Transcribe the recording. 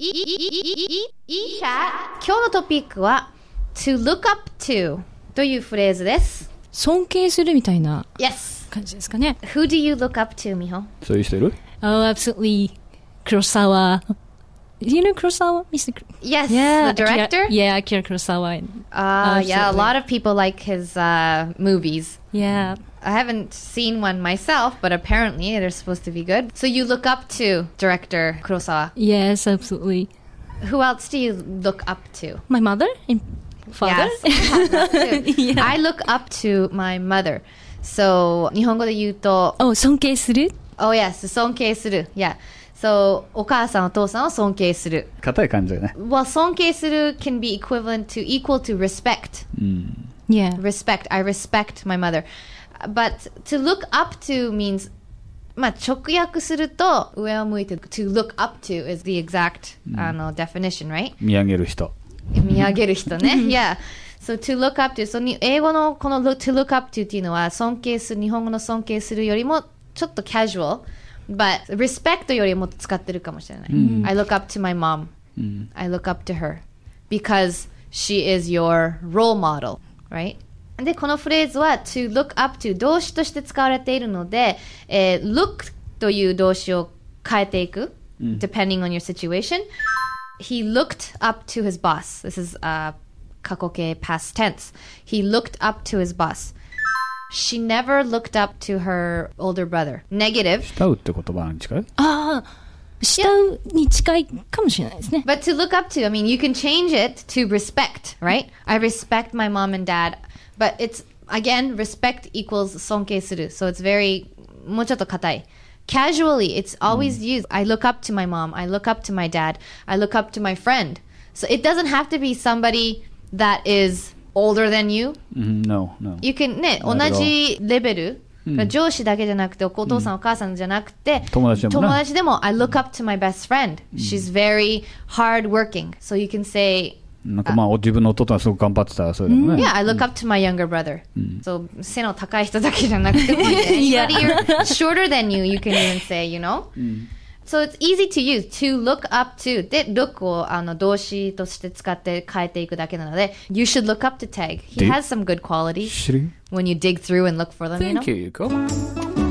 いいいいいい社今日のトピックは to look up to というフレーズです尊敬するみたいな感じですかね Who do you look up to みほそういう人いる Oh absolutely 黒沢 Do you know Kurosawa, Mr. K- yes, yeah, the director. Akira, yeah, Akira Kurosawa. Ah, uh, yeah, a lot of people like his uh, movies. Yeah, I haven't seen one myself, but apparently they're supposed to be good. So you look up to director Kurosawa. Yes, absolutely. Who else do you look up to? My mother and father. Yes, yeah. I look up to my mother. So, 日本語で言うと、oh, 尊敬する Oh yes, 尊敬する. Yeah. So お母さんお父さんを尊敬する。硬い感じだね。Well, 尊敬する can be equivalent to equal to mm. Yeah, Respect. I respect my mother. But to look up to means まあ直訳すると上を向いて to look up to is the exact、うん、あの definition, right? 見上げる人。見上げる人ね。yeah. So to look up to その英語のこの to look up to っていうのは尊敬する日本語の尊敬するよりもちょっと casual。but respect to I look up to my mom. Mm. I look up to her. Because she is your role model, right? で、このフレーズは to look up to 動詞として使われているので、えー、look という動詞を変えていく、depending on your situation. He looked up to his boss. This is a uh, 過去形 past tense. He looked up to his boss she never looked up to her older brother. Negative. 慕うって言葉に近いああ、慕うに近いかもしれないですね。But to look up to, I mean, you can change it to respect, right? I respect my mom and dad, but it's again respect equals 尊敬する. So it's very Casually, it's always hmm. used. I look up to my mom. I look up to my dad. I look up to my friend. So it doesn't have to be somebody that is older than you? Mm-hmm. No, no. You can ね、同じレベル。上司だけじゃなくて、お父さん、お母さんじゃなくて、友達でも,、ね、友達でも I look up to my best friend. She's very hard working. So you can say, なんかまあ、自分の弟はすごく頑張ってた、それでもね。Yeah, I look up to my younger brother. そう、背の高い人だけじゃなくても、anybody you're shorter than you, you can even say, you know? So it's easy to use to look up to で look をあの動詞として使って変えていくだけなので You should look up to Tag He has some good qualities When you dig through and look for them Thank you, know? you Yuko